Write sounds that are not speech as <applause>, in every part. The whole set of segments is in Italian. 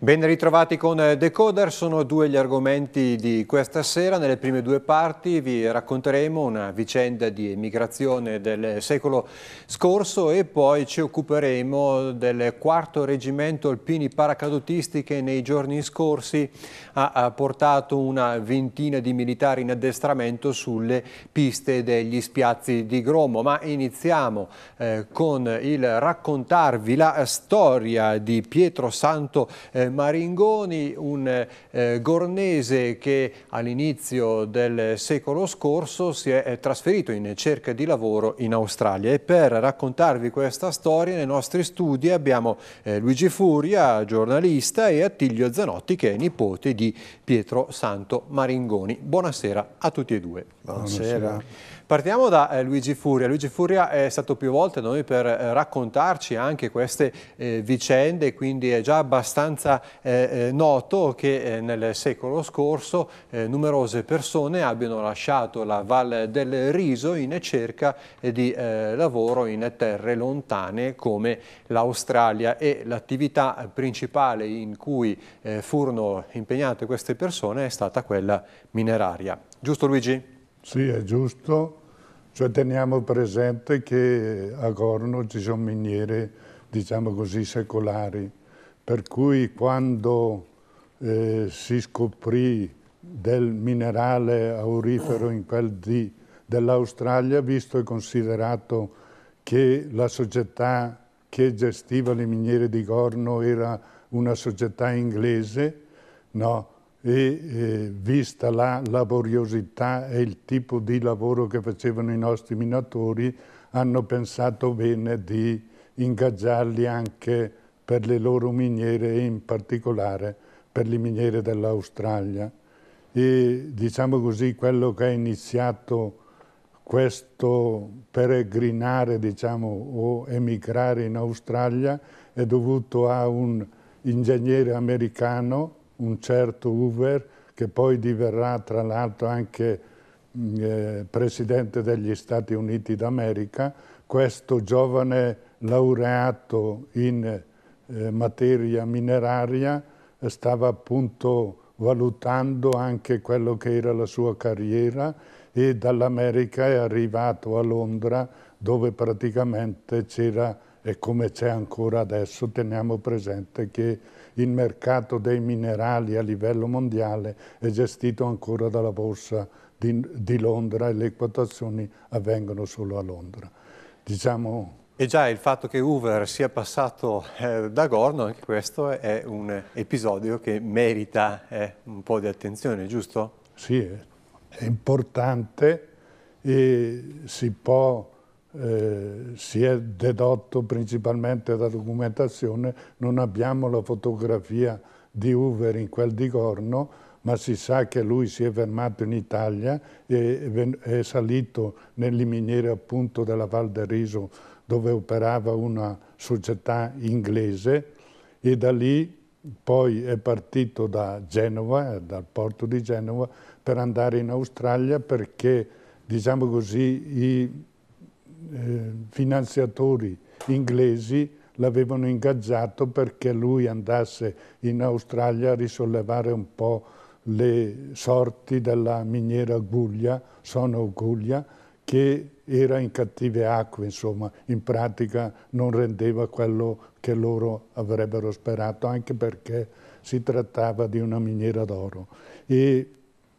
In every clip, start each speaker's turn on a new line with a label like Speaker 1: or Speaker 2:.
Speaker 1: Ben ritrovati con Decoder, sono due gli argomenti di questa sera. Nelle prime due parti vi racconteremo una vicenda di emigrazione del secolo scorso e poi ci occuperemo del quarto reggimento alpini paracadutisti che nei giorni scorsi ha portato una ventina di militari in addestramento sulle piste degli spiazzi di Gromo. Ma iniziamo eh, con il raccontarvi la storia di Pietro Santo eh, Maringoni, un eh, gornese che all'inizio del secolo scorso si è trasferito in cerca di lavoro in Australia. E per raccontarvi questa storia nei nostri studi abbiamo eh, Luigi Furia, giornalista, e Attilio Zanotti che è nipote di Pietro Santo Maringoni. Buonasera a tutti e due. Buonasera. Buonasera. Partiamo da eh, Luigi Furia. Luigi Furia è stato più volte da noi per eh, raccontarci anche queste eh, vicende, quindi è già abbastanza eh, eh, noto che eh, nel secolo scorso numerose persone abbiano lasciato la Valle del Riso in cerca di lavoro in terre lontane come l'Australia e l'attività principale in cui furono impegnate queste persone è stata quella mineraria. Giusto Luigi?
Speaker 2: Sì, è giusto. Cioè teniamo presente che a Gorno ci sono miniere, diciamo così, secolari, per cui quando eh, si scoprì del minerale aurifero in quel di dell'Australia, visto e considerato che la società che gestiva le miniere di Gorno era una società inglese, no? e eh, vista la laboriosità e il tipo di lavoro che facevano i nostri minatori, hanno pensato bene di ingaggiarli anche per le loro miniere e in particolare per le miniere dell'Australia. E diciamo così quello che ha iniziato questo peregrinare diciamo, o emigrare in Australia è dovuto a un ingegnere americano un certo Hoover che poi diverrà tra l'altro anche mm, eh, Presidente degli Stati Uniti d'America, questo giovane laureato in eh, materia mineraria stava appunto valutando anche quello che era la sua carriera e dall'America è arrivato a Londra dove praticamente c'era, e come c'è ancora adesso, teniamo presente che il mercato dei minerali a livello mondiale è gestito ancora dalla borsa di, di Londra e le quotazioni avvengono solo a Londra. Diciamo
Speaker 1: e già il fatto che Hoover sia passato eh, da Gorno, anche questo è un episodio che merita eh, un po' di attenzione, giusto? Sì, è
Speaker 2: importante e si può eh, si è dedotto principalmente da documentazione, non abbiamo la fotografia di Uver in quel di Gorno, ma si sa che lui si è fermato in Italia e è salito nelle miniere appunto della Val del Riso dove operava una società inglese e da lì poi è partito da Genova, dal porto di Genova, per andare in Australia perché, diciamo così, i eh, finanziatori inglesi l'avevano ingaggiato perché lui andasse in Australia a risollevare un po' le sorti della miniera Guglia, Sono Guglia, che era in cattive acque, insomma, in pratica non rendeva quello che loro avrebbero sperato, anche perché si trattava di una miniera d'oro. E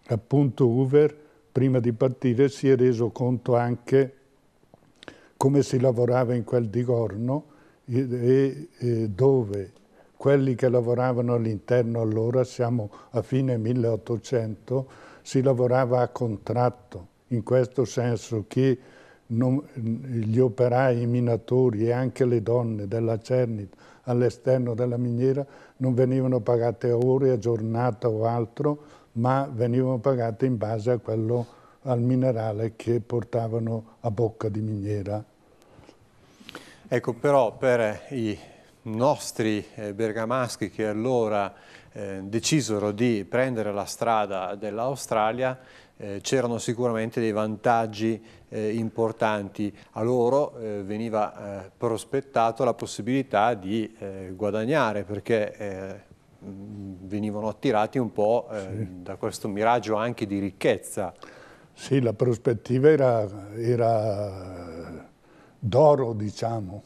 Speaker 2: appunto Hoover, prima di partire, si è reso conto anche come si lavorava in quel Digorno e, e dove quelli che lavoravano all'interno allora, siamo a fine 1800, si lavorava a contratto, in questo senso che non, gli operai, i minatori e anche le donne della Cernit all'esterno della miniera non venivano pagate a ore, a giornata o altro, ma venivano pagate in base a quello al minerale che portavano a bocca di miniera.
Speaker 1: Ecco, però per i nostri eh, bergamaschi che allora eh, decisero di prendere la strada dell'Australia eh, c'erano sicuramente dei vantaggi eh, importanti. A loro eh, veniva eh, prospettata la possibilità di guadagnare perché venivano attirati un po' sì. da questo miraggio anche di ricchezza.
Speaker 2: Sì, la prospettiva era, era d'oro, diciamo,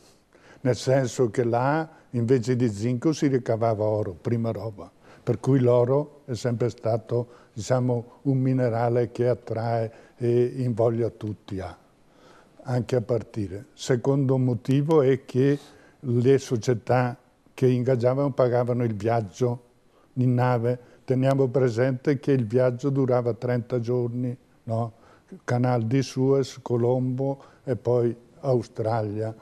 Speaker 2: nel senso che là invece di zinco si ricavava oro, prima roba. Per cui l'oro è sempre stato diciamo, un minerale che attrae e invoglia tutti a, anche a partire. Secondo motivo è che le società che ingaggiavano pagavano il viaggio in nave. Teniamo presente che il viaggio durava 30 giorni no? Canal di Suez, Colombo e poi Australia.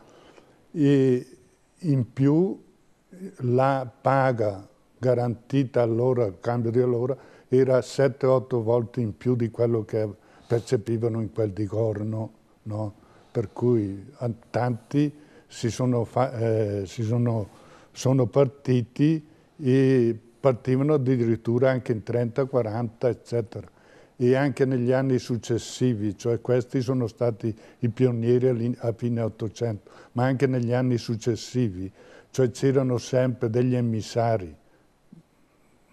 Speaker 2: E in più la paga garantita allora, il cambio di allora, era 7-8 volte in più di quello che percepivano in quel di Gorno. No? Per cui tanti si sono, eh, si sono, sono partiti e partivano addirittura anche in 30, 40, eccetera e anche negli anni successivi, cioè questi sono stati i pionieri a fine 800, ma anche negli anni successivi, cioè c'erano sempre degli emissari,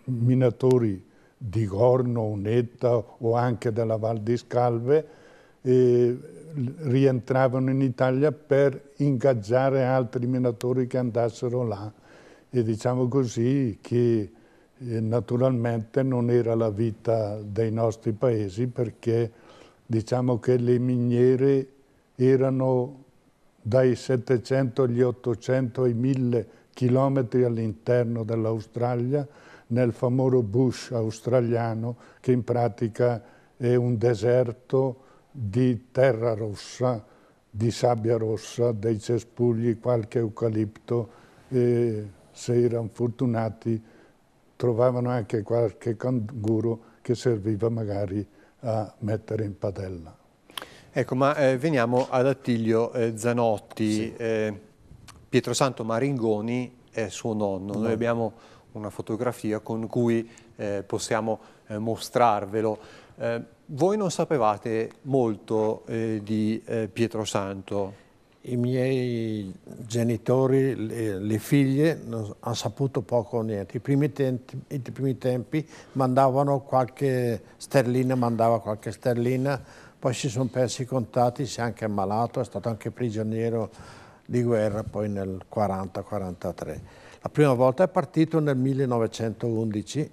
Speaker 2: minatori di Gorno, Unetta o anche della Val di Scalve, rientravano in Italia per ingaggiare altri minatori che andassero là e diciamo così che naturalmente non era la vita dei nostri paesi perché diciamo che le miniere erano dai 700 agli 800 ai 1000 chilometri all'interno dell'Australia nel famoso bush australiano che in pratica è un deserto di terra rossa, di sabbia rossa, dei cespugli, qualche eucalipto e se erano fortunati trovavano anche qualche canguro che serviva magari a mettere in padella.
Speaker 1: Ecco, ma eh, veniamo ad Attilio eh, Zanotti. Sì. Eh, Pietrosanto Maringoni è suo nonno. Noi abbiamo una fotografia con cui eh, possiamo eh, mostrarvelo. Eh, voi non sapevate molto di Pietrosanto
Speaker 3: i miei genitori, le, le figlie, non, hanno saputo poco o niente. I primi, tempi, I primi, tempi mandavano qualche sterlina, mandava qualche sterlina, poi si sono persi i contatti, si è anche ammalato, è stato anche prigioniero di guerra poi nel 40-43. La prima volta è partito nel 1911,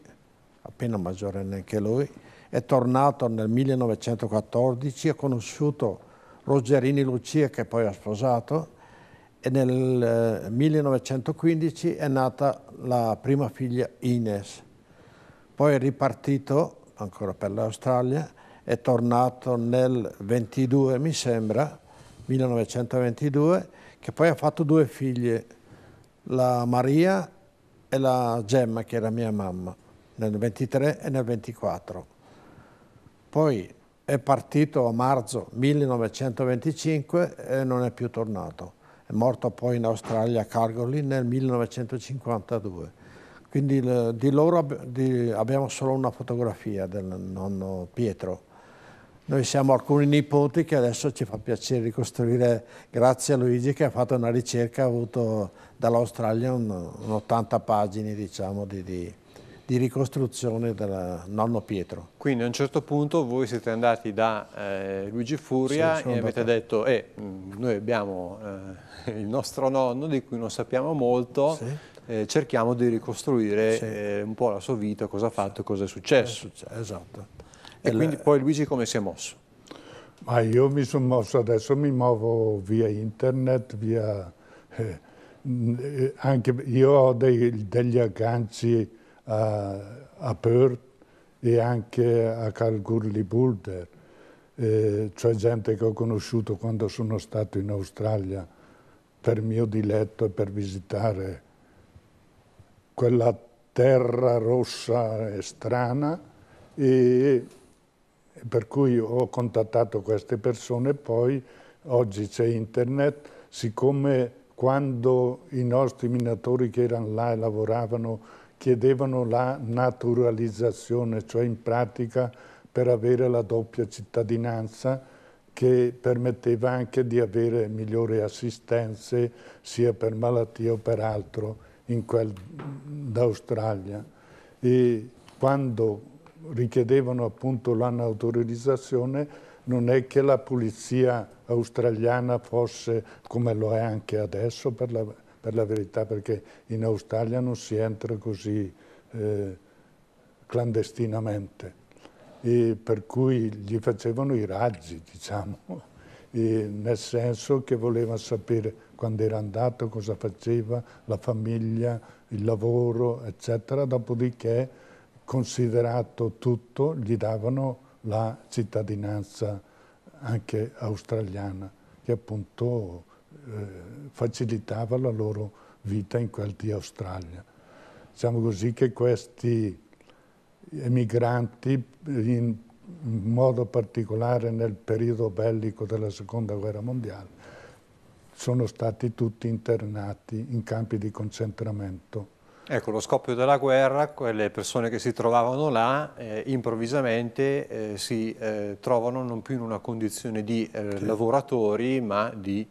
Speaker 3: appena maggiorenne anche lui, è tornato nel 1914, ha conosciuto Rogerini Lucia che poi ha sposato e nel 1915 eh, è nata la prima figlia Ines. Poi è ripartito ancora per l'Australia, è tornato nel 22 mi sembra, 1922, che poi ha fatto due figlie, la Maria e la Gemma che era mia mamma, nel 23 e nel 24. Poi è partito a marzo 1925 e non è più tornato. È morto poi in Australia a Cargoli nel 1952. Quindi eh, di loro abbiamo solo una fotografia del nonno Pietro. Noi siamo alcuni nipoti che adesso ci fa piacere ricostruire, grazie a Luigi che ha fatto una ricerca, ha avuto dall'Australia un, un 80 pagine diciamo, di, di di ricostruzione del nonno Pietro.
Speaker 1: Quindi a un certo punto voi siete andati da eh, Luigi Furia sì, e avete detto eh, mm, noi abbiamo eh, <laughs> il nostro nonno di cui non sappiamo molto, sì. Eh, cerchiamo di ricostruire sì. Eh, un po' la sua vita, cosa ha fatto, cosa è successo. È eh, successo esatto. E, e quindi poi Luigi come si è
Speaker 2: mosso? Ma io mi sono mosso, adesso mi muovo via internet, via... Eh, anche io ho dei, degli agganci a, a Perth e anche a Kalgoorlie Boulder, eh, cioè gente che ho conosciuto quando sono stato in Australia per mio diletto e per visitare quella terra rossa e strana e per cui ho contattato queste persone poi oggi c'è internet siccome quando i nostri minatori che erano là e lavoravano chiedevano la naturalizzazione, cioè in pratica per avere la doppia cittadinanza che permetteva anche di avere migliori assistenze sia per malattia o per altro in quel d'Australia. E quando richiedevano appunto la naturalizzazione non è che la polizia australiana fosse, come lo è anche adesso per la per la verità, perché in Australia non si entra così eh, clandestinamente, e per cui gli facevano i raggi, diciamo, e nel senso che voleva sapere quando era andato, cosa faceva, la famiglia, il lavoro, eccetera, dopodiché considerato tutto gli davano la cittadinanza anche australiana, che appunto eh, facilitava la loro vita in quel di Australia. Diciamo così che questi emigranti, in modo particolare nel periodo bellico della Seconda Guerra Mondiale, sono stati tutti internati in campi di concentramento.
Speaker 1: Ecco, lo scoppio della guerra, quelle persone che si trovavano là eh, improvvisamente eh, si eh, trovano non più in una condizione di eh, sì. lavoratori ma di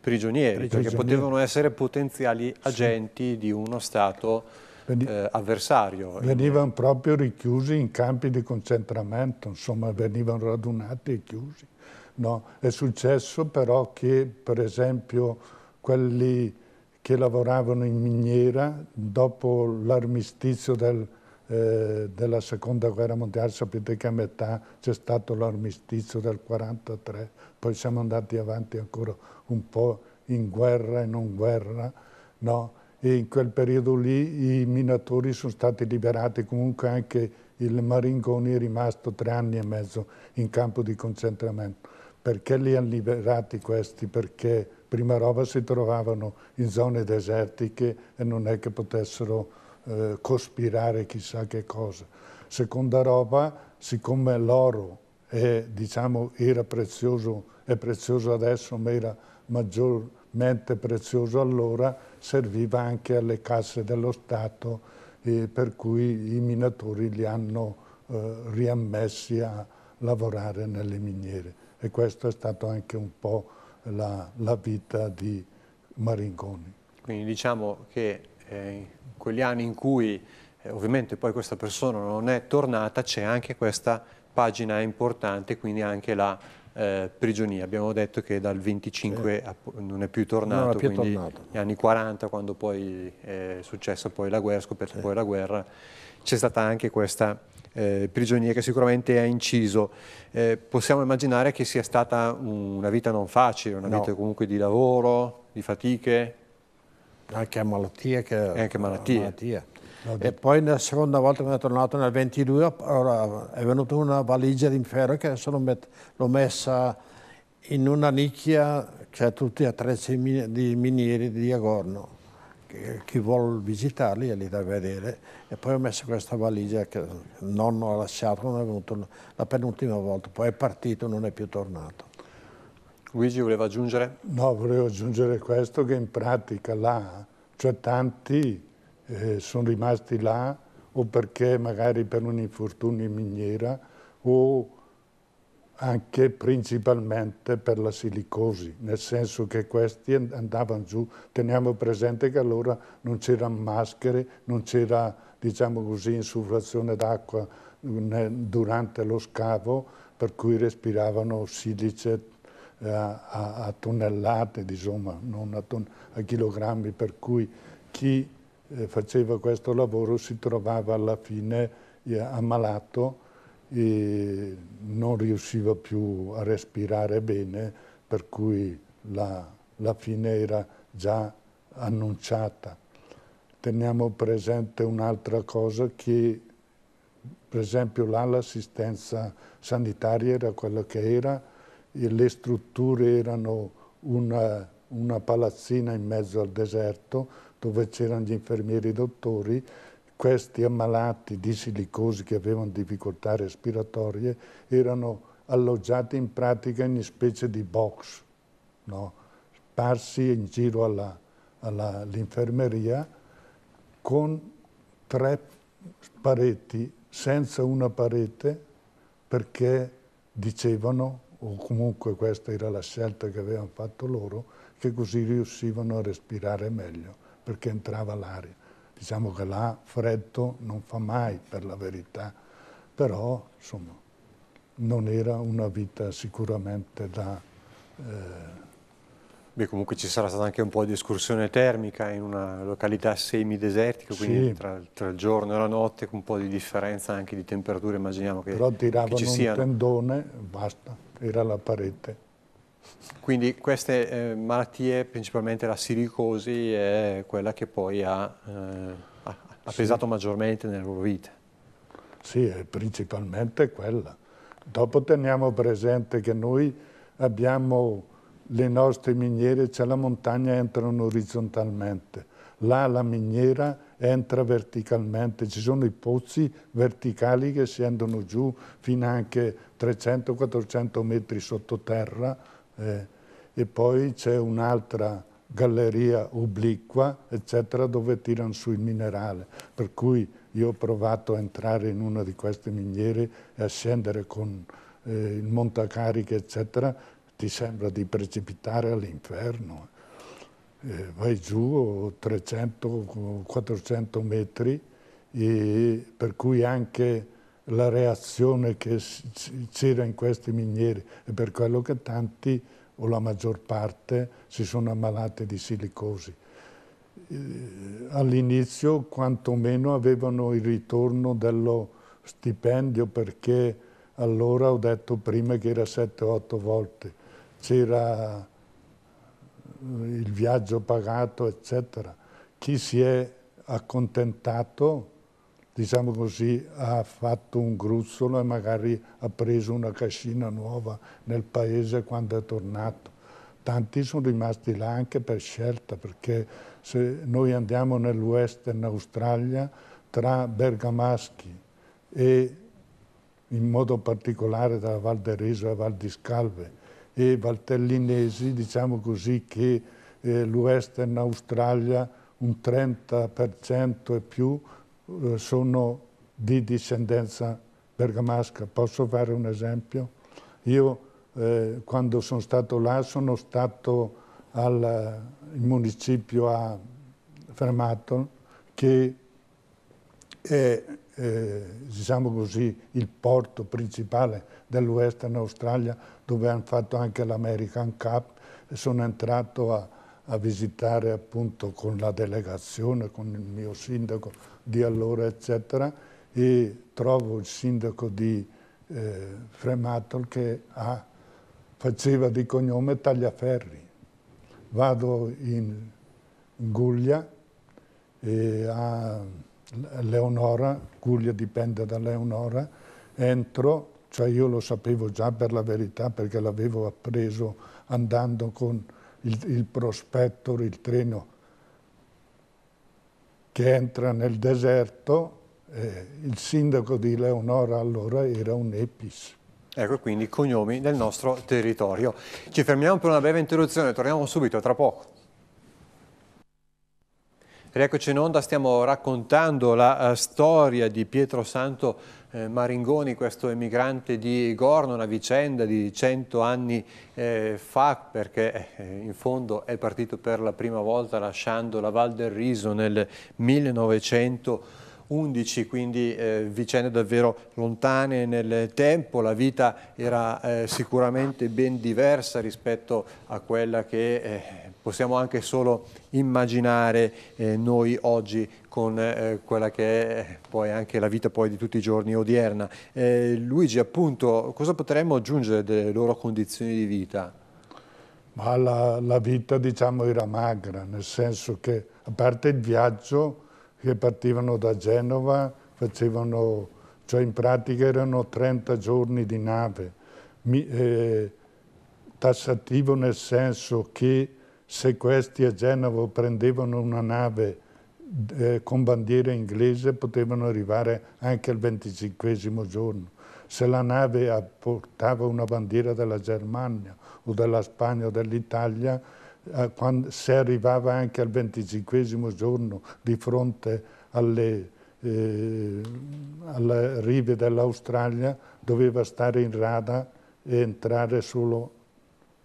Speaker 1: prigionieri, prigionieri. perché potevano essere potenziali agenti sì. di uno Stato eh, avversario. Venivano proprio
Speaker 2: richiusi in campi di concentramento, insomma venivano radunati e chiusi. No? È successo però che per esempio quelli che lavoravano in miniera dopo l'armistizio del eh, della seconda guerra mondiale, sapete che a metà c'è stato l'armistizio del 1943, poi siamo andati avanti ancora un po' in guerra e non guerra, no? e in quel periodo lì i minatori sono stati liberati, comunque anche il Maringoni è rimasto tre anni e mezzo in campo di concentramento. Perché li hanno liberati questi? Perché prima roba si trovavano in zone desertiche e non è che potessero eh, cospirare chissà che cosa. Seconda roba, siccome l'oro diciamo, era prezioso, è prezioso adesso, ma era maggiormente prezioso allora, serviva anche alle casse dello Stato, eh, per cui i minatori li hanno eh, riammessi a lavorare nelle miniere. E questo è stato anche un po' la, la vita di Maringoni.
Speaker 1: Quindi diciamo che eh, quegli anni in cui eh, ovviamente poi questa persona non è tornata, c'è anche questa pagina importante, quindi anche la eh, prigionia. Abbiamo detto che dal 25 eh. a, non è più tornato, è più quindi tornato. gli anni 40, quando poi è successa poi la guerra, scoperta poi la guerra, c'è stata anche questa eh, prigionia che sicuramente ha inciso. Eh, possiamo immaginare che sia stata una vita non facile, una no. vita comunque di lavoro, di
Speaker 3: fatiche. Anche malattie. Che, anche malattie. malattie. E poi la seconda volta quando è tornato nel 22 è venuta una valigia d'inferno che met, l'ho messa in una nicchia che cioè ha tutti gli attrezzi min di minieri di Agorno. Chi vuole visitarli è lì da vedere. E poi ho messo questa valigia che il nonno ha lasciato quando è venuto la penultima volta. Poi è partito,
Speaker 2: non è più tornato. Luigi
Speaker 1: voleva aggiungere?
Speaker 2: No, volevo aggiungere questo che in pratica là, cioè tanti eh, sono rimasti là o perché magari per un infortunio in miniera o anche principalmente per la silicosi, nel senso che questi andavano giù, teniamo presente che allora non c'erano maschere, non c'era, diciamo così, insufflazione d'acqua eh, durante lo scavo, per cui respiravano silice eh, a, a tonnellate, insomma, non a, ton a, chilogrammi, per cui chi eh, faceva questo lavoro si trovava alla fine eh, ammalato e non riusciva più a respirare bene, per cui la, la fine era già annunciata. Teniamo presente un'altra cosa che per esempio là l'assistenza sanitaria era quella che era, le strutture erano una, una palazzina in mezzo al deserto dove c'erano gli infermieri e i dottori, questi ammalati di silicosi che avevano difficoltà respiratorie erano alloggiati in pratica in specie di box, no? sparsi in giro all'infermeria con tre pareti, senza una parete, perché dicevano o comunque questa era la scelta che avevano fatto loro, che così riuscivano a respirare meglio, perché entrava l'aria. Diciamo che là freddo non fa mai, per la verità, però insomma, non era una vita sicuramente da... Eh...
Speaker 1: Beh, comunque ci sarà stata anche un po' di escursione termica in una località semidesertica, quindi sì. tra, tra, il giorno e la notte, con un po' di differenza anche di temperature, immaginiamo che, Però tiravano che ci siano. un
Speaker 2: tendone, basta era la parete.
Speaker 1: Quindi queste eh, malattie, principalmente la silicosi, è quella che poi ha, eh, ha, pesato sì. maggiormente nella
Speaker 2: loro vita. Sì, è principalmente quella. Dopo teniamo presente che noi abbiamo le nostre miniere, c'è cioè la montagna, entrano orizzontalmente. Là la miniera entra verticalmente, ci sono i pozzi verticali che scendono giù fino anche 300-400 metri sottoterra eh, e poi c'è un'altra galleria obliqua, eccetera, dove tirano su il minerale. Per cui io ho provato a entrare in una di queste miniere e a scendere con eh, il montacariche, eccetera, ti sembra di precipitare all'inferno. Eh eh, vai giù 300-400 metri, per cui anche la reazione che c'era in questi minieri e per quello che tanti o la maggior parte si sono ammalati di silicosi. Eh, all'inizio quantomeno avevano il ritorno dello stipendio perché allora ho detto prima che era 7-8 volte, c'era eh, il viaggio pagato, eccetera. Chi si è accontentato, diciamo così, ha fatto un gruzzolo e magari ha preso una cascina nuova nel paese quando è tornato. Tanti sono rimasti là anche per scelta, perché se noi andiamo nell'West in Australia, tra bergamaschi e in modo particolare dalla Val d'Eriso e Val di Scalve, e valtellinesi, diciamo così che eh, l'Western Australia un 30% e più eh, sono di discendenza bergamasca. Posso fare un esempio? Io eh, quando sono stato là sono stato al municipio a Fermato che è eh, diciamo così, il porto principale del Western Australia dove hanno fatto anche l'American Cup e sono entrato a, a, visitare appunto con la delegazione, con il mio sindaco di allora eccetera e trovo il sindaco di eh, Fremantle che ha, faceva di cognome Tagliaferri. Vado in, in Guglia e a Leonora, Guglia dipende da Leonora, entro, cioè io lo sapevo già per la verità perché l'avevo appreso andando con il, il prospettor, il treno che entra nel deserto, eh, il sindaco di Leonora allora era un Epis.
Speaker 1: Ecco quindi i cognomi del nostro territorio. Ci fermiamo per una breve interruzione, torniamo subito tra poco. Rieccoci in onda, stiamo raccontando la eh, storia di Pietro Santo eh, Maringoni, questo emigrante di Gorno, una vicenda di cento anni eh, fa, perché eh, in fondo è partito per la prima volta lasciando la Val del Riso nel 1900. 11, quindi eh, vicende davvero lontane nel tempo, la vita era eh, sicuramente ben diversa rispetto a quella che eh, possiamo anche solo immaginare eh, noi oggi con eh, quella che è eh, poi anche la vita poi di tutti i giorni odierna. Eh, Luigi, appunto, cosa potremmo aggiungere delle loro condizioni di vita?
Speaker 2: Ma la, la vita, diciamo, era magra, nel senso che, a parte il viaggio, che partivano da Genova, facevano, cioè in pratica erano 30 giorni di nave, Mi, eh, tassativo nel senso che se questi a Genova prendevano una nave eh, con bandiera inglese potevano arrivare anche al venticinquesimo giorno. Se la nave portava una bandiera della Germania o della Spagna o dell'Italia, eh, se arrivava anche al venticinquesimo giorno di fronte alle, eh, alle rive dell'Australia, doveva stare in rada e entrare solo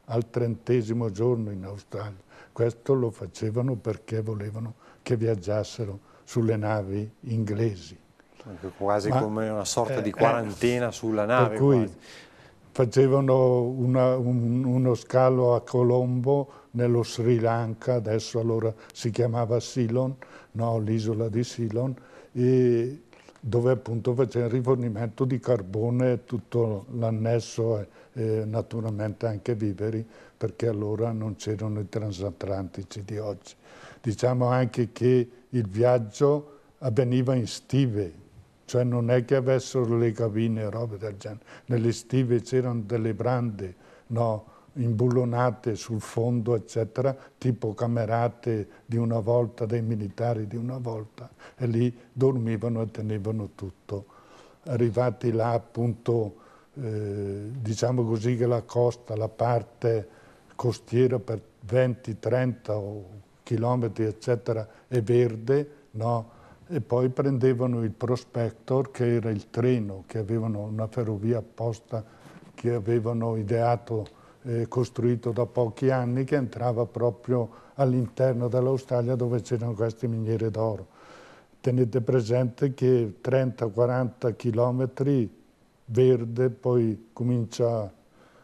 Speaker 2: al trentesimo giorno in Australia. Questo lo facevano perché volevano che viaggiassero sulle navi inglesi.
Speaker 1: Quasi Ma, come una sorta eh, di eh, quarantena eh, sulla nave. Per cui quasi.
Speaker 2: facevano una, un, uno scalo a Colombo nello Sri Lanka, adesso allora si chiamava Silon, no, l'isola di Ceylon, dove appunto faceva il rifornimento di carbone e tutto l'annesso eh, naturalmente anche viveri, perché allora non c'erano i transatlantici di oggi. Diciamo anche che il viaggio avveniva in stive, cioè non è che avessero le cabine e robe del genere, nelle stive c'erano delle brande, no? imbullonate sul fondo, eccetera, tipo camerate di una volta, dei militari di una volta, e lì dormivano e tenevano tutto. Arrivati là, appunto, eh, diciamo così che la costa, la parte costiera per 20, 30 chilometri eccetera è verde, no? e poi prendevano il prospector che era il treno, che avevano una ferrovia apposta che avevano ideato eh, costruito da pochi anni che entrava proprio all'interno dell'Australia dove c'erano queste miniere d'oro. Tenete presente che 30-40 chilometri verde, poi comincia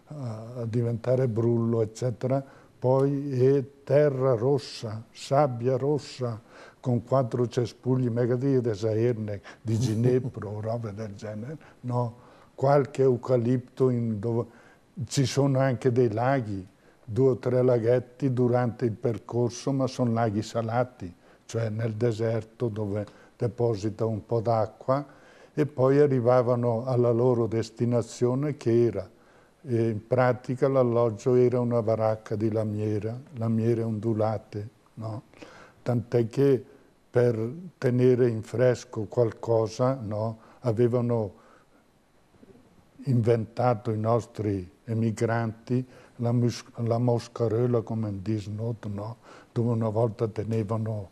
Speaker 2: a, diventare brullo, eccetera, poi è terra rossa, sabbia rossa, con quattro cespugli, mica di Saerne, di Ginepro, <laughs> robe del genere, no? Qualche eucalipto in dove... Ci sono anche dei laghi, due o tre laghetti durante il percorso, ma sono laghi salati, cioè nel deserto dove deposita un po' d'acqua e poi arrivavano alla loro destinazione che era, eh, in pratica l'alloggio era una baracca di lamiera, lamiere ondulate, no? tant'è che per tenere in fresco qualcosa no? avevano inventato i nostri emigranti la, la moscarella come un disnot, dove una volta tenevano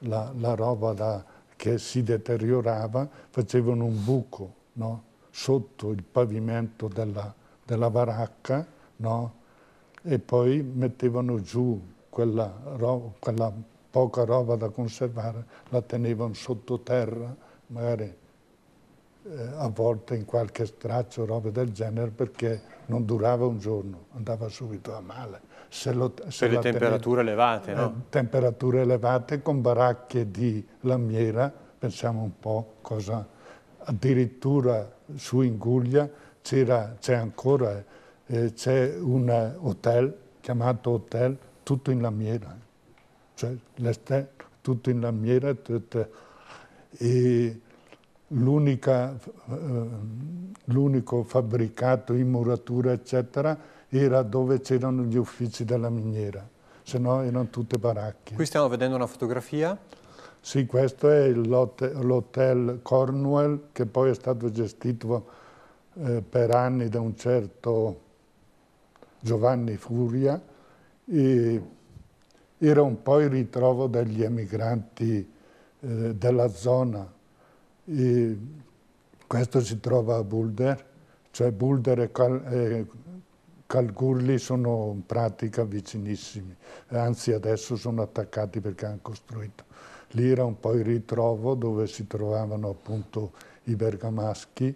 Speaker 2: la, la roba da che si deteriorava, facevano un buco no? sotto il pavimento della, della baracca no? e poi mettevano giù quella, roba, quella poca roba da conservare, la tenevano sottoterra, magari eh, a volte in qualche straccio, roba del genere, perché non durava un giorno, andava subito a male. Se lo, se per le temperature
Speaker 1: tenete, elevate, eh, no?
Speaker 2: temperature elevate con baracche di lamiera, pensiamo un po' cosa... Addirittura su Inguglia c'è ancora eh, un hotel chiamato hotel tutto in lamiera, cioè l'esterno tutto in lamiera tutto. e eh, l'unico eh, fabbricato in muratura eccetera era dove c'erano gli uffici della miniera, se no erano tutte baracche.
Speaker 1: Qui stiamo vedendo una fotografia.
Speaker 2: Sì, questo è l'hotel Cornwell che poi è stato gestito eh, per anni da un certo Giovanni Furia e era un po' il ritrovo degli emigranti eh, della zona. E questo si trova a Boulder, cioè Boulder è, è Calgurli sono in pratica vicinissimi, anzi adesso sono attaccati perché hanno costruito. Lì era un po' il ritrovo dove si trovavano appunto i bergamaschi,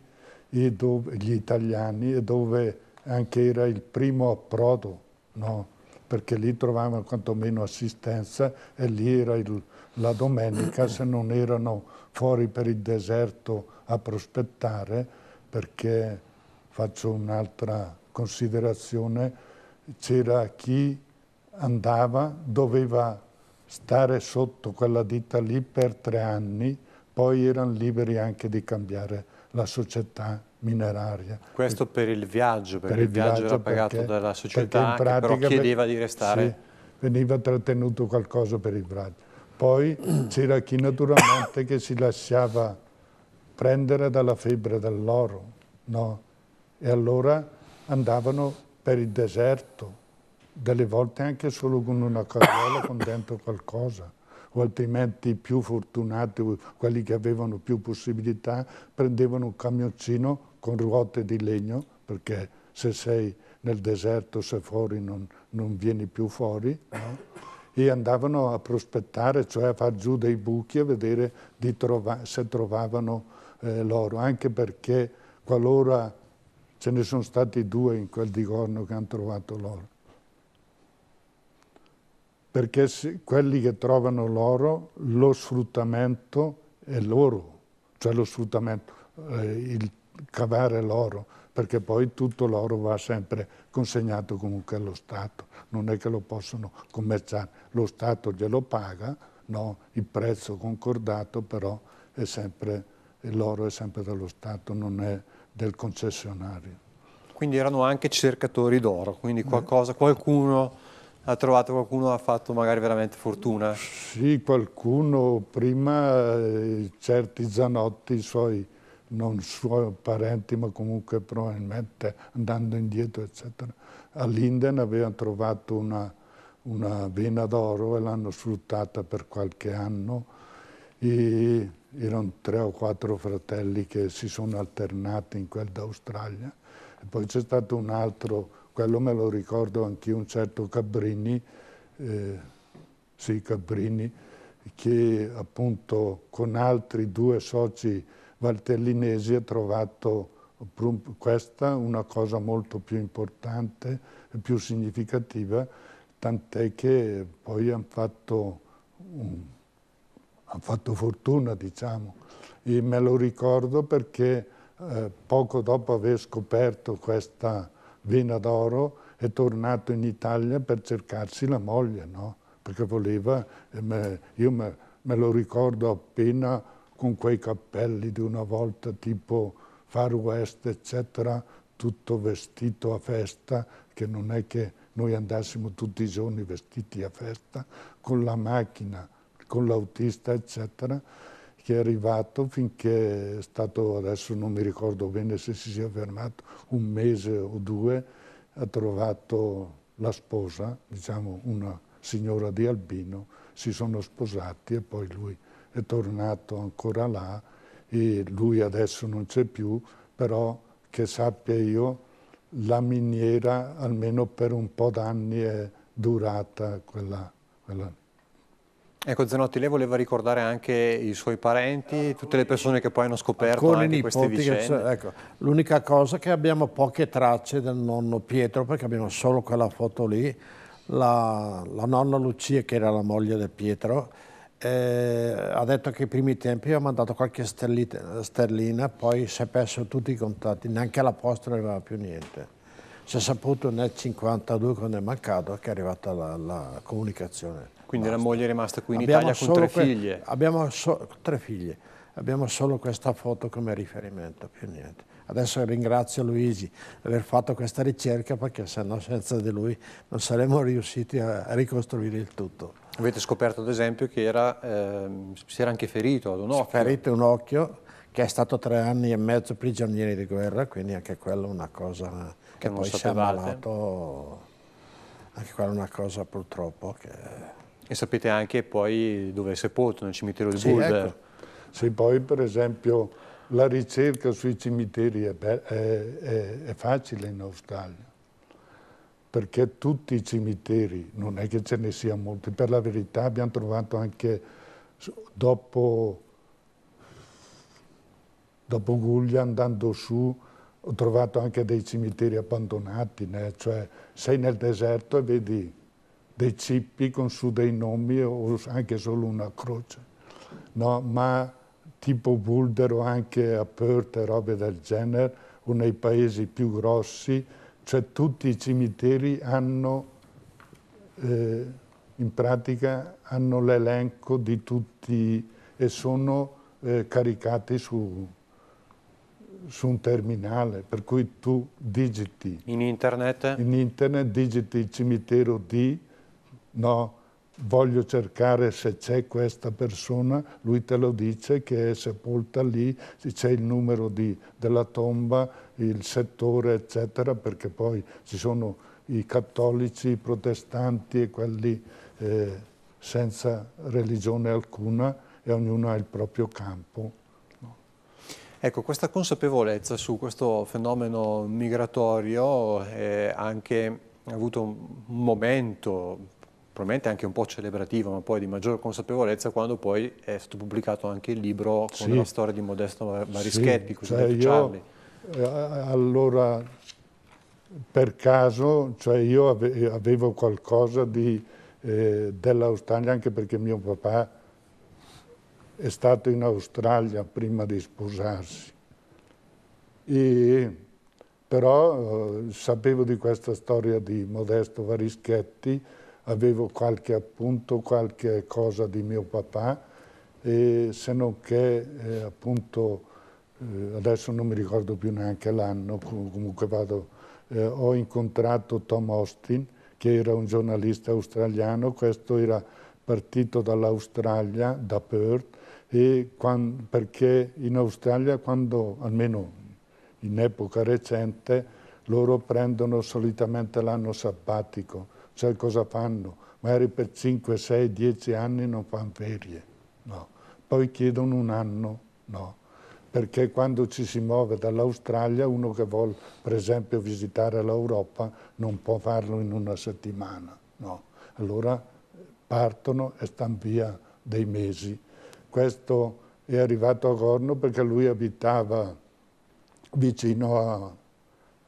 Speaker 2: e dove, gli italiani, e dove anche era il primo approdo, no? perché lì trovavano quantomeno assistenza e lì era il, la domenica, se non erano fuori per il deserto a prospettare, perché faccio un'altra considerazione c'era chi andava, doveva stare sotto quella ditta lì per tre anni, poi erano liberi anche di cambiare la società mineraria.
Speaker 1: Questo per il viaggio, perché per il viaggio, viaggio era pagato dalla società pratica, però chiedeva di restare. Sì,
Speaker 2: veniva trattenuto qualcosa per il viaggio. Poi <clears throat> c'era chi naturalmente che si lasciava prendere dalla febbre dell'oro, no? E allora andavano per il deserto, delle volte anche solo con una carriola con dentro qualcosa o altrimenti i più fortunati, quelli che avevano più possibilità, prendevano un camioncino con ruote di legno, perché se sei nel deserto, se fuori non, non vieni più fuori, no? e andavano a prospettare, cioè a far giù dei buchi a vedere trova se trovavano eh, l'oro, anche perché qualora Ce ne sono stati due in quel di Gorno che hanno trovato l'oro. Perché se, quelli che trovano l'oro, lo sfruttamento è loro, cioè lo sfruttamento, eh, il cavare l'oro, perché poi tutto l'oro va sempre consegnato comunque allo Stato, non è che lo possono commerciare, lo Stato glielo paga, no? il prezzo concordato però è sempre l'oro è sempre dello Stato, non è del concessionario.
Speaker 1: Quindi erano anche cercatori d'oro, quindi mm. qualcosa, qualcuno ha trovato qualcuno ha fatto magari veramente
Speaker 2: fortuna? Sì, qualcuno prima, eh, certi Zanotti, i suoi, non suoi parenti, ma comunque probabilmente andando indietro, eccetera, a Linden avevano trovato una, una vena d'oro e l'hanno sfruttata per qualche anno. E erano tre o quattro fratelli che si sono alternati in quel d'Australia, e poi c'è stato un altro, quello me lo ricordo anch'io, un certo Cabrini, eh, sì Cabrini, che appunto con altri due soci valtellinesi ha trovato questa una cosa molto più importante e più significativa, tant'è che poi hanno fatto un ha fatto fortuna, diciamo. E me lo ricordo perché eh, poco dopo aver scoperto questa vena d'oro è tornato in Italia per cercarsi la moglie, no? Perché voleva, me, io me, me lo ricordo appena con quei cappelli di una volta tipo far west, eccetera, tutto vestito a festa, che non è che noi andassimo tutti i giorni vestiti a festa, con la macchina con l'autista, eccetera, che è arrivato finché è stato, adesso non mi ricordo bene se si sia fermato, un mese o due, ha trovato la sposa, diciamo una signora di Albino, si sono sposati e poi lui è tornato ancora là e lui adesso non c'è più, però che sappia io la miniera almeno per un po' d'anni è durata quella, quella
Speaker 1: Ecco, Zenotti, lei voleva ricordare anche i suoi parenti, tutte le persone che poi hanno scoperto anche queste vicende.
Speaker 3: Ecco, l'unica cosa è che abbiamo poche tracce del nonno Pietro, perché abbiamo solo quella foto lì, la, la nonna Lucia, che era la moglie di Pietro, eh, ha detto che i primi tempi ha mandato qualche sterlita, sterlina, poi si è perso tutti i contatti, neanche alla posta non aveva più niente. Si è saputo nel 52 quando è mancato che è arrivata la, la comunicazione. Quindi Basta. la
Speaker 1: moglie è rimasta qui in abbiamo Italia con tre figlie.
Speaker 3: Abbiamo so tre figlie, abbiamo solo questa foto come riferimento, più niente. Adesso ringrazio Luigi di aver fatto questa ricerca perché sennò senza di lui non saremmo riusciti a ricostruire il tutto. Avete
Speaker 1: scoperto ad esempio che era, eh, si era anche ferito ad un occhio. Ferito
Speaker 3: un occhio che è stato tre anni e mezzo prigionieri di guerra, quindi anche quella è una cosa che, che poi si è ammalato, anche quella è una cosa purtroppo che...
Speaker 1: E sapete anche poi dove è sepolto, nel cimitero di sì, Bulver. Ecco.
Speaker 2: Se poi per esempio la ricerca sui cimiteri è, è, è, è facile in Australia, perché tutti i cimiteri, non è che ce ne siano molti, per la verità abbiamo trovato anche dopo, dopo Guglia andando su, ho trovato anche dei cimiteri abbandonati, né? cioè sei nel deserto e vedi dei cippi con su dei nomi o anche solo una croce, no? ma tipo Boulder o anche a Perth e robe del genere o nei paesi più grossi, cioè tutti i cimiteri hanno eh, in pratica hanno l'elenco di tutti e sono eh, caricati su, su, un terminale, per cui tu digiti.
Speaker 1: In internet?
Speaker 2: In internet digiti il cimitero di no, voglio cercare se c'è questa persona, lui te lo dice che è sepolta lì, c'è il numero di, della tomba, il settore, eccetera, perché poi ci sono i cattolici, i protestanti e quelli eh, senza religione alcuna e ognuno ha il proprio campo.
Speaker 1: Ecco, questa consapevolezza su questo fenomeno migratorio eh, anche ha avuto un momento probabilmente anche un po' celebrativa, ma poi di maggior consapevolezza quando poi è stato pubblicato anche il libro con sì. la storia di Modesto Marischetti, sì, cioè io,
Speaker 2: eh, allora, per caso, cioè io ave avevo qualcosa di, eh, dell'Australia, anche perché mio papà è stato in Australia prima di sposarsi. E, però eh, sapevo di questa storia di Modesto Varischetti, avevo qualche appunto, qualche cosa di mio papà, e se non che eh, appunto, eh, adesso non mi ricordo più neanche l'anno, comunque vado, eh, ho incontrato Tom Austin, che era un giornalista australiano, questo era partito dall'Australia, da Perth, quando, perché in Australia, quando, almeno in epoca recente, loro prendono solitamente l'anno sabbatico, sai cosa fanno? Magari per 5, 6, 10 anni non fanno ferie, no. Poi chiedono un anno, no. Perché quando ci si muove dall'Australia, uno che vuole per esempio visitare l'Europa non può farlo in una settimana, no. Allora partono e stanno via dei mesi. Questo è arrivato a Gorno perché lui abitava vicino a,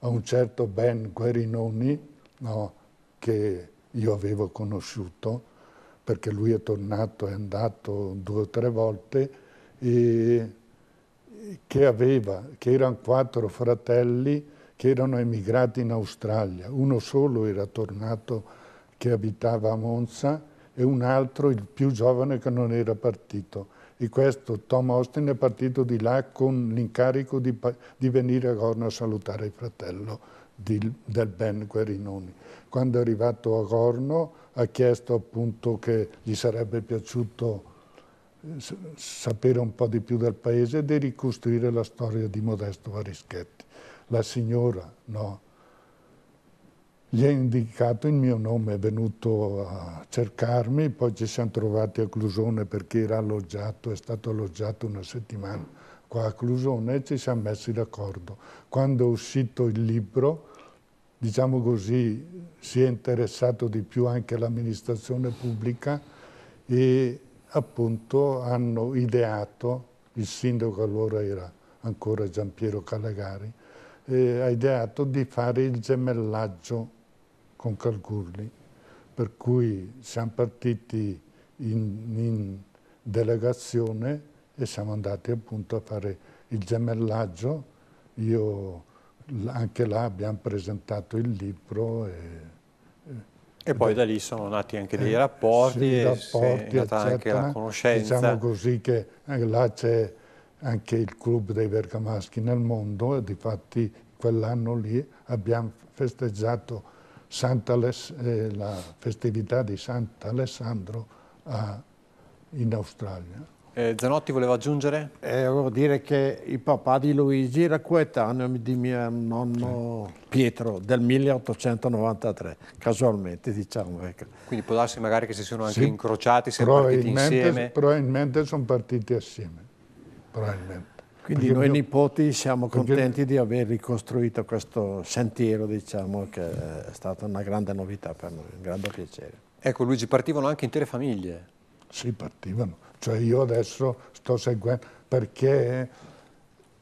Speaker 2: a un certo Ben Guerinoni, no? che io avevo conosciuto, perché lui è tornato, è andato due o tre volte, e che aveva, che erano quattro fratelli che erano emigrati in Australia. Uno solo era tornato che abitava a Monza e un altro, il più giovane, che non era partito. E questo Tom Austin è partito di là con l'incarico di, di venire a Gorno a salutare il fratello di, del Ben Guerinoni. Quando è arrivato a Gorno ha chiesto appunto che gli sarebbe piaciuto eh, sapere un po' di più del paese e di ricostruire la storia di Modesto Varischetti. La signora no, gli ha indicato il mio nome, è venuto a cercarmi, poi ci siamo trovati a Clusone perché era alloggiato, è stato alloggiato una settimana qua a Clusone e ci siamo messi d'accordo. Quando è uscito il libro diciamo così, si è interessato di più anche l'amministrazione pubblica e appunto hanno ideato, il sindaco allora era ancora Giampiero Calagari, eh, ha ideato di fare il gemellaggio con Calcurli, per cui siamo partiti in, in delegazione e siamo andati appunto a fare il gemellaggio. Io anche là abbiamo presentato il libro. E,
Speaker 1: e poi da lì sono nati anche dei eh, rapporti, sì, rapporti è nata anche la conoscenza. Diciamo
Speaker 2: così che eh, là c'è anche il club dei bergamaschi nel mondo e di difatti quell'anno lì abbiamo festeggiato eh, la festività di Sant'Alessandro in Australia.
Speaker 3: Eh, Zanotti voleva aggiungere? Eh, volevo dire che il papà di Luigi era coetaneo di mio nonno Pietro del 1893, casualmente diciamo. Ecco.
Speaker 1: Quindi può darsi magari che si sono anche sì. incrociati,
Speaker 3: sono partiti insieme?
Speaker 2: Probabilmente sono partiti assieme, probabilmente. Quindi perché noi mio...
Speaker 3: nipoti siamo contenti perché... di aver ricostruito questo sentiero, diciamo, che è stata una grande novità per noi, un grande piacere. Ecco Luigi, partivano anche intere famiglie.
Speaker 2: Sì, partivano. Cioè io adesso sto seguendo perché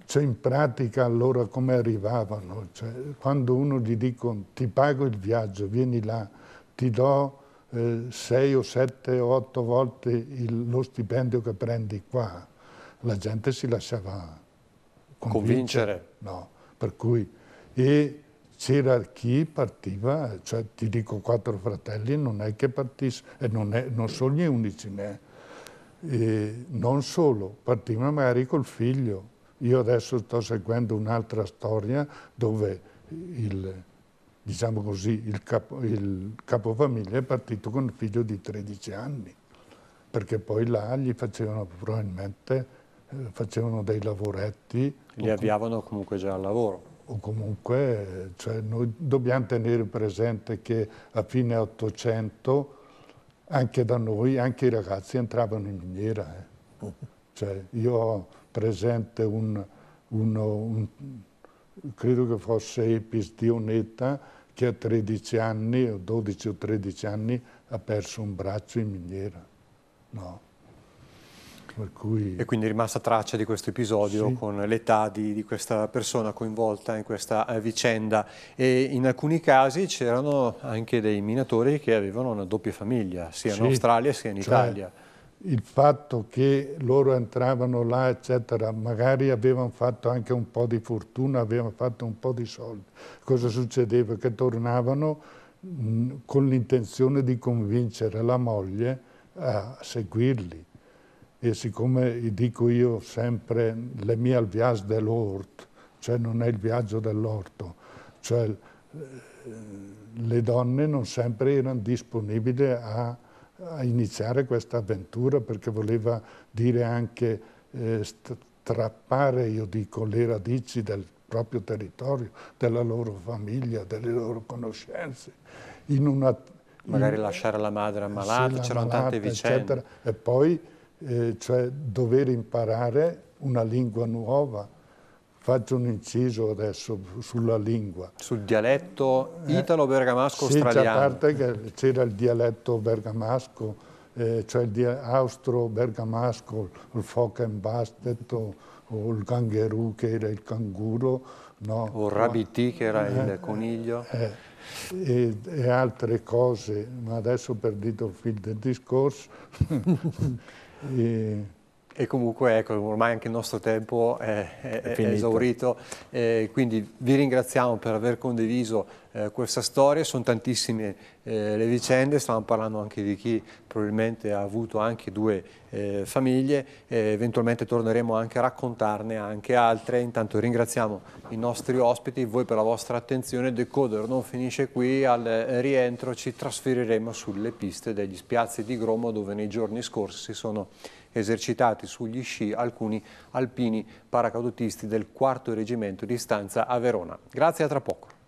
Speaker 2: cioè in pratica allora come arrivavano? Cioè, quando uno gli dicono ti pago il viaggio, vieni là, ti do eh, sei o sette o otto volte il, lo stipendio che prendi qua, la gente si lasciava
Speaker 1: convincere. convincere.
Speaker 2: No, per cui... E, c'era chi partiva, cioè ti dico quattro fratelli, non è che partisse, e non, è, non sono gli unici ne e non solo, partiva magari col figlio. Io adesso sto seguendo un'altra storia dove il, diciamo così, il, capo, il capofamiglia è partito con il figlio di 13 anni, perché poi là gli facevano probabilmente eh, facevano dei lavoretti.
Speaker 1: Li avviavano comunque già al lavoro
Speaker 2: o comunque cioè, noi dobbiamo tenere presente che a fine 800 anche da noi, anche i ragazzi entravano in miniera. Eh. Cioè, io ho presente un, uno, un, credo che fosse Epis Dionetta, che a 13 anni, 12 o 13 anni, ha perso un braccio in miniera. No. Cui...
Speaker 1: E quindi è rimasta traccia di questo episodio sì. con l'età di, di, questa persona coinvolta in questa eh, vicenda e in alcuni casi c'erano anche dei minatori che avevano una doppia famiglia, sia sì. in Australia sia in cioè, Italia.
Speaker 2: Il fatto che loro entravano là, eccetera, magari avevano fatto anche un po' di fortuna, avevano fatto un po' di soldi. Cosa succedeva? Che tornavano mh, con l'intenzione di convincere la moglie a seguirli e siccome dico io sempre le mie al viaggio dell'ort, cioè non è il viaggio dell'orto, cioè eh, le donne non sempre erano disponibili a, a iniziare questa avventura perché voleva dire anche eh, strappare, io dico, le radici del proprio territorio, della loro famiglia, delle loro conoscenze, in una, Magari in,
Speaker 1: lasciare la madre eh, ammalata, c'erano tante vicende. Eccetera.
Speaker 2: E poi eh, cioè dover imparare una lingua nuova. Faccio un inciso adesso sulla lingua. Sul
Speaker 1: dialetto eh, italo-bergamasco-australiano. Sì, a parte
Speaker 2: che c'era il dialetto bergamasco, eh, cioè il austro-bergamasco, il foc and bastet o, o, il kangaroo che era il canguro. No? O il rabiti che
Speaker 1: era eh, il coniglio. Eh,
Speaker 2: e, e, altre cose, ma adesso ho perdito il filo del discorso. <laughs> E...
Speaker 1: e comunque ecco, ormai anche il nostro tempo è, è, è esaurito, eh, quindi vi ringraziamo per aver condiviso eh, questa storia, sono tantissime eh, le vicende, stavamo parlando anche di chi probabilmente ha avuto anche due eh, famiglie, eventualmente torneremo anche a raccontarne anche altre, intanto ringraziamo i nostri ospiti, voi per la vostra attenzione, Decoder non finisce qui, al rientro ci trasferiremo sulle piste degli spiazzi di Gromo dove nei giorni scorsi si sono esercitati sugli sci alcuni alpini paracadutisti del 4 reggimento di stanza a Verona. Grazie a tra poco.